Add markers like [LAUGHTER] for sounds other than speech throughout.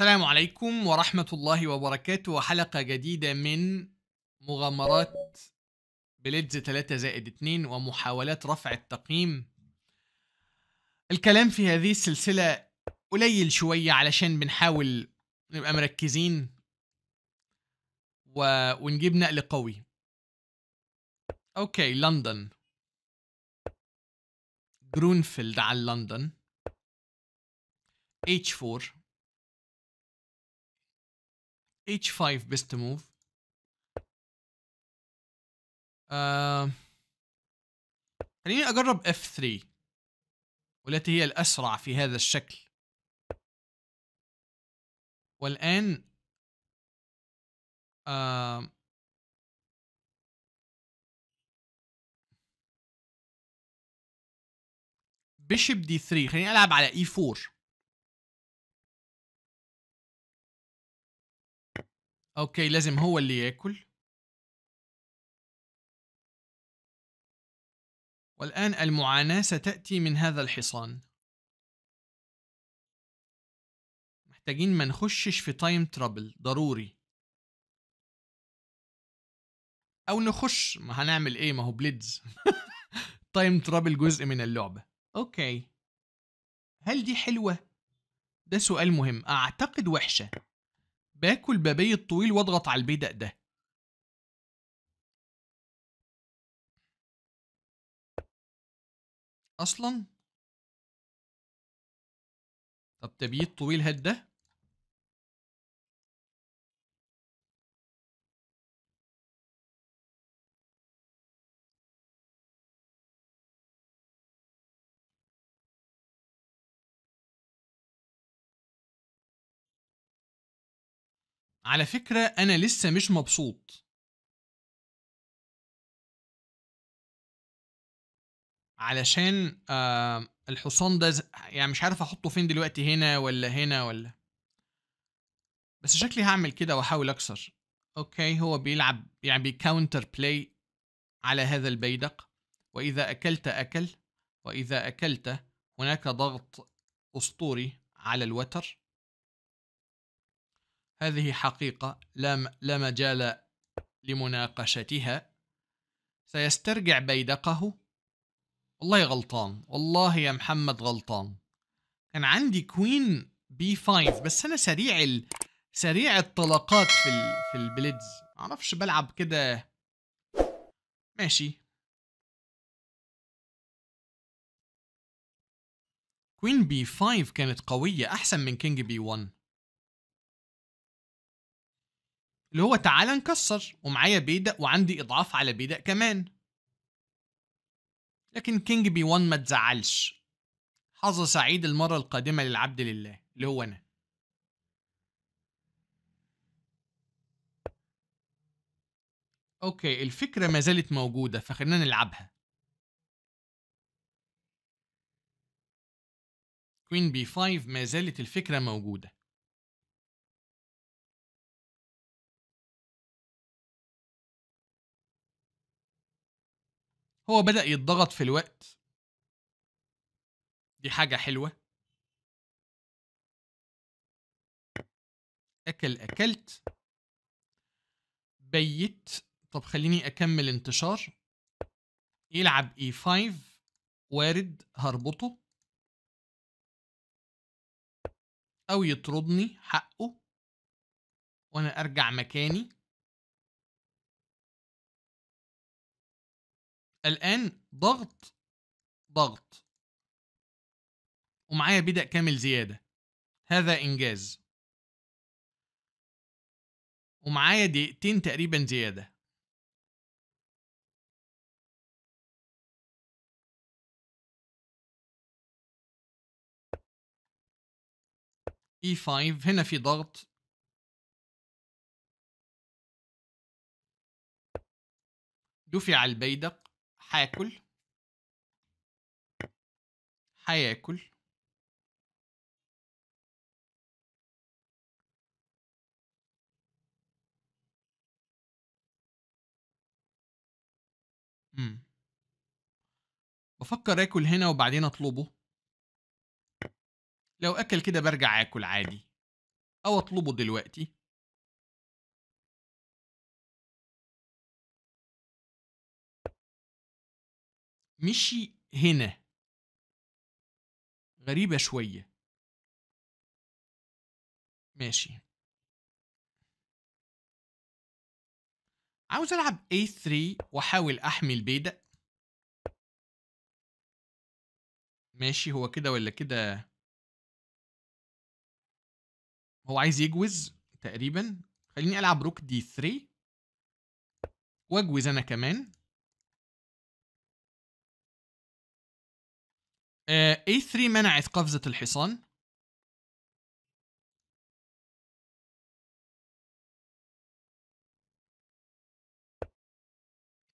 السلام عليكم ورحمة الله وبركاته وحلقة جديدة من مغامرات بليدز 3 زائد 2 ومحاولات رفع التقييم الكلام في هذه السلسلة قليل شوية علشان بنحاول نبقى مركزين و... ونجيب نقل قوي اوكي لندن جرونفيلد على لندن H4 h5 best move. خليني uh, خليني اجرب f3 والتي هي الاسرع في هذا الشكل والان uh, بيشب دي 3 خليني العب على e4 اوكي لازم هو اللي ياكل والان المعاناه ستاتي من هذا الحصان محتاجين ما نخشش في تايم ترابل ضروري او نخش ما هنعمل ايه ما هو بليدز تايم ترابل جزء من اللعبه اوكي هل دي حلوه ده سؤال مهم اعتقد وحشه باكل بابي الطويل واضغط على البيدق ده اصلا طب تبييت طويل هات ده على فكرة أنا لسه مش مبسوط علشان الحصان ده يعني مش عارف أحطه فين دلوقتي هنا ولا هنا ولا بس شكلي هعمل كده وأحاول أكسر أوكي هو بيلعب يعني بيكاونتر بلاي على هذا البيدق وإذا أكلت أكل وإذا أكلت هناك ضغط أسطوري على الوتر هذه حقيقة لا, لا مجال لمناقشتها سيسترجع بيدقه والله غلطان والله يا محمد غلطان كان عندي كوين بي 5 بس انا سريع ال... سريع الطلقات في ال... في البليدز معرفش بلعب كده ماشي كوين بي 5 كانت قوية أحسن من كينج بي 1 اللي هو تعالى نكسر ومعايا بيدق وعندي اضعاف على بيدق كمان لكن كينج بي 1 ما تزعلش حظ سعيد المرة القادمة للعبد لله اللي هو أنا أوكي الفكرة ما زالت موجودة فخلينا نلعبها كوين بي 5 ما زالت الفكرة موجودة هو بدأ يتضغط في الوقت دي حاجة حلوة أكل أكلت بيت طب خليني أكمل انتشار يلعب E5 وارد هربطه أو يطردني حقه وأنا أرجع مكاني الآن ضغط ضغط ومعايا بدأ كامل زيادة هذا إنجاز ومعايا دقيقتين تقريبا زيادة E5 هنا في ضغط دفع البيدق حاكل حياكل امم بفكر اكل هنا وبعدين اطلبه لو اكل كده برجع اكل عادي او اطلبه دلوقتي مشي هنا غريبة شوية ماشي عاوز ألعب A3 وأحاول أحمي البيدق ماشي هو كده ولا كده هو عايز يجوز تقريبا خليني ألعب روك D3 وأجوز أنا كمان آه، A3 منعت قفزة الحصان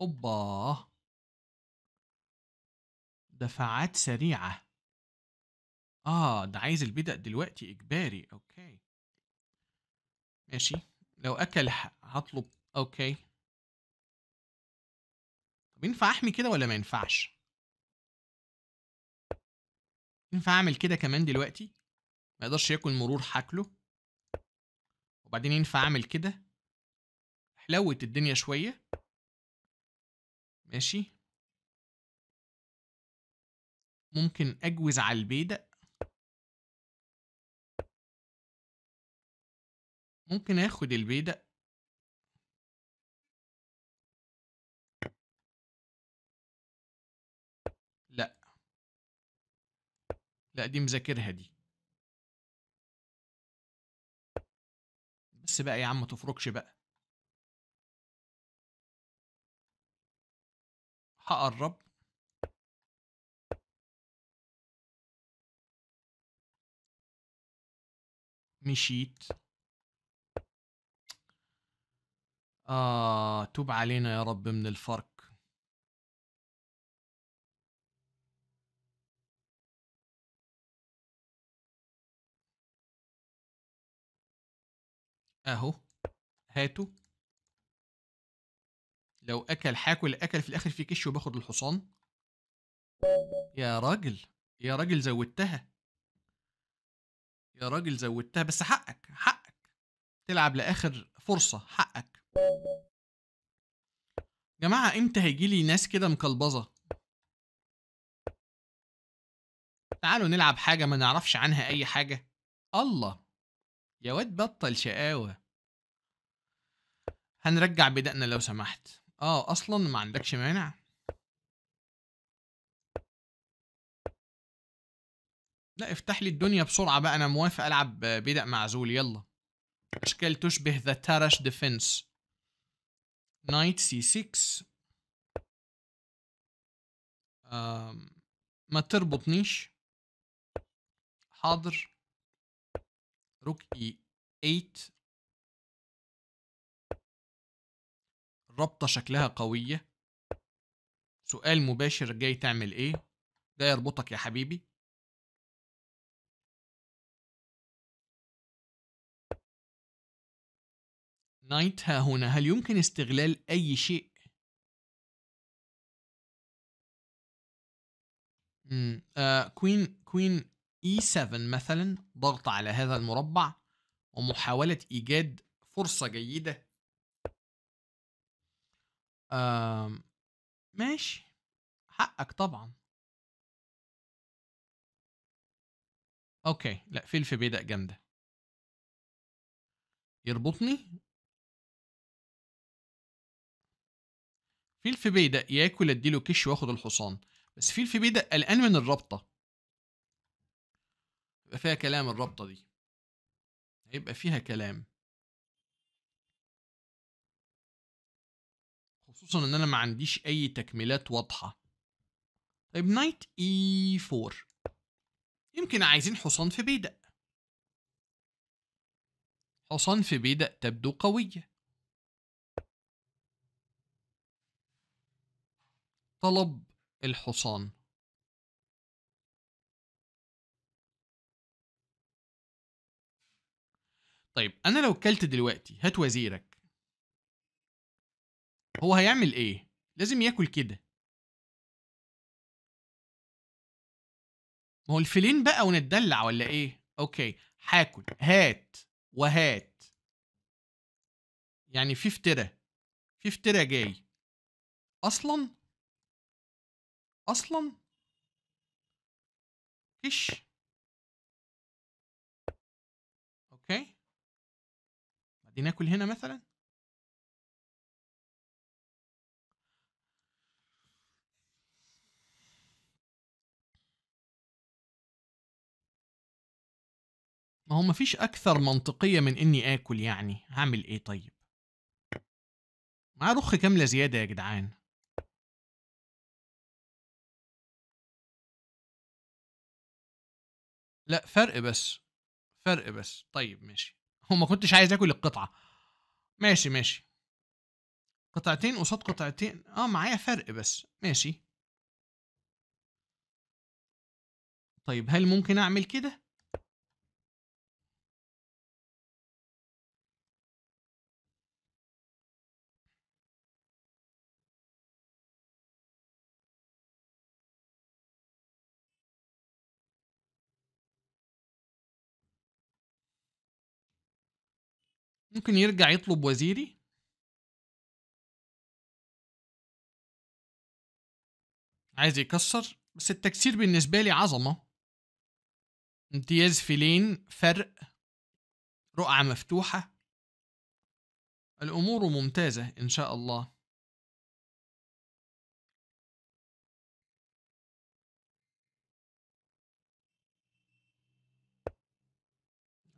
اوبا دفعات سريعة اه ده عايز البدء دلوقتي اجباري اوكي ماشي لو اكل هطلب اوكي طب ينفع احمي كده ولا ما ينفعش ينفع اعمل كده كمان دلوقتي ما يقدرش ياكل مرور حاكله وبعدين ينفع اعمل كده حلوت الدنيا شويه ماشي ممكن اجوز على البيدق ممكن اخد البيدق لا دي مذاكرها دي بس بقى يا عم تفركش بقى هقرب مشيت آه توب علينا يا رب من الفرق اهو هاتوا لو اكل حاكل اكل في الاخر في كش وباخد الحصان يا راجل يا راجل زودتها يا راجل زودتها بس حقك حقك تلعب لاخر فرصه حقك جماعه امتى هيجي لي ناس كده مكلبظه تعالوا نلعب حاجه ما نعرفش عنها اي حاجه الله يا واد بطل شقاوة هنرجع بدقنا لو سمحت اه اصلا ما عندكش مانع لا افتح لي الدنيا بسرعة بقى انا موافق العب بدأ معزول يلا اشكال تشبه ذا تارش ديفنس نايت سي 6 ما تربطنيش حاضر روكي 8 الرابطة شكلها قوية سؤال مباشر جاي تعمل ايه ده يربطك يا حبيبي نايت ها هنا هل يمكن استغلال أي شيء؟ كوين كوين آه، E7 مثلا ضغط على هذا المربع ومحاولة إيجاد فرصة جيدة ماشي حقك طبعا اوكي لا فلفل بيدق جامدة يربطني فلفل بيدق ياكل اديله كش واخد الحصان بس فلفل بيدق قلقان من الرابطة يبقى فيها كلام الرابطه دي هيبقى فيها كلام خصوصا ان انا ما عنديش اي تكميلات واضحه طيب نايت اي 4 يمكن عايزين حصان في بيدق حصان في بيدق تبدو قويه طلب الحصان طيب انا لو كلت دلوقتي هات وزيرك هو هيعمل ايه لازم ياكل كده ما هو الفيلين بقى ونتدلع ولا ايه اوكي هاكل هات وهات يعني في فترة في فترة جاي اصلا اصلا فيش لناكل هنا مثلا ما هو مفيش اكثر منطقية من اني اكل يعني هعمل ايه طيب مع رخ كاملة زيادة يا جدعان لا فرق بس فرق بس طيب ماشي [LAUGHS] وما كنتش عايز اكل القطعه ماشي ماشي قطعتين قصاد قطعتين اه معايا فرق بس ماشي طيب هل ممكن اعمل كده ممكن يرجع يطلب وزيري عايز يكسر بس التكسير بالنسبة لي عظمة امتياز فيلين فرق رقعة مفتوحة الأمور ممتازة إن شاء الله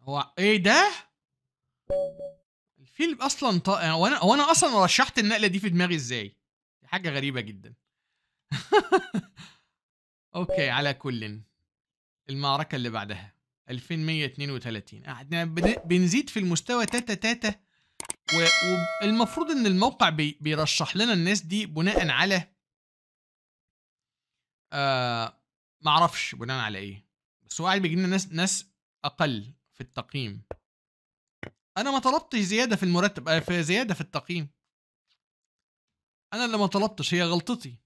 هو إيه ده؟ الفيلم اصلا ط... يعني وانا وانا اصلا رشحت النقله دي في دماغي ازاي حاجه غريبه جدا [LAUGHS] اوكي على كل المعركه اللي بعدها 2132 قعدنا بنزيد في المستوى تاتا تاتا والمفروض ان الموقع بي... بيرشح لنا الناس دي بناء على آه معرفش بناء على ايه بس هو قاعد بيجي لنا ناس ناس اقل في التقييم انا ما طلبتش زياده في المرتب آه، في زياده في التقييم انا اللي ما طلبتش هي غلطتي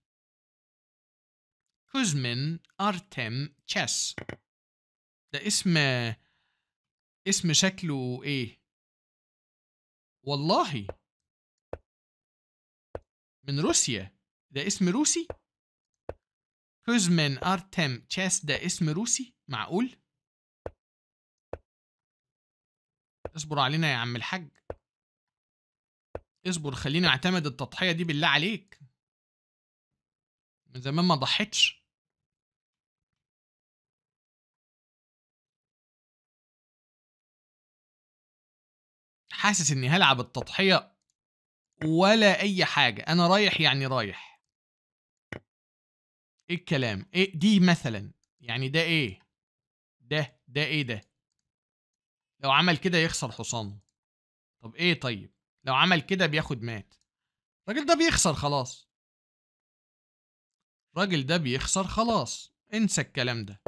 كوزمين ارتم تشيس ده اسم اسم شكله ايه والله من روسيا ده اسم روسي كوزمين ارتم تشيس ده اسم روسي معقول اصبر علينا يا عم الحاج اصبر خليني اعتمد التضحية دي بالله عليك من زمان ما ضحيتش حاسس اني هلعب التضحية ولا اي حاجة انا رايح يعني رايح ايه الكلام ايه دي مثلا يعني ده ايه ده ده ايه ده لو عمل كده يخسر حصانه طب ايه طيب لو عمل كده بياخد مات الراجل ده بيخسر خلاص الراجل ده بيخسر خلاص انسى الكلام ده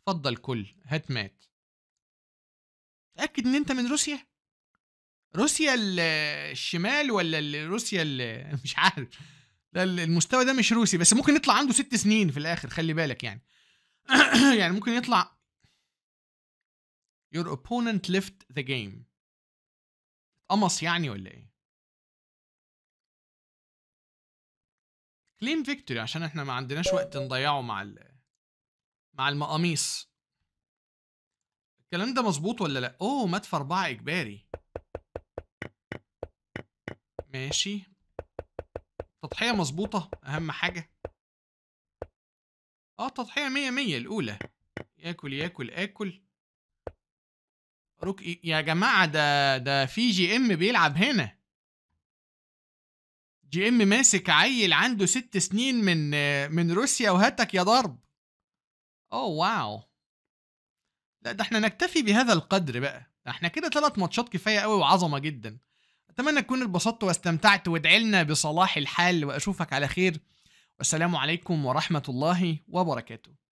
اتفضل كل هات مات تأكد ان انت من روسيا روسيا الشمال ولا روسيا [LAUGHS] مش عارف لا المستوى ده مش روسي بس ممكن يطلع عنده ست سنين في الاخر خلي بالك يعني [CLEARS THROAT] يعني ممكن يطلع your opponent left the game اتقمص يعني ولا ايه كليم فيكتوري عشان احنا ما عندناش وقت نضيعه مع ال مع المقاميس الكلام ده مظبوط ولا لا اوه مات في اربعة اجباري ماشي تضحية مظبوطة اهم حاجة اه تضحية مية مية الاولى ياكل ياكل اكل روك يا جماعه ده ده في جي ام بيلعب هنا جي ام ماسك عيل عنده ست سنين من من روسيا وهاتك يا ضرب اوه واو لا ده احنا نكتفي بهذا القدر بقى احنا كده ثلاث ماتشات كفايه قوي وعظمه جدا اتمنى تكون اتبسطت واستمتعت وادعيلنا بصلاح الحال واشوفك على خير والسلام عليكم ورحمه الله وبركاته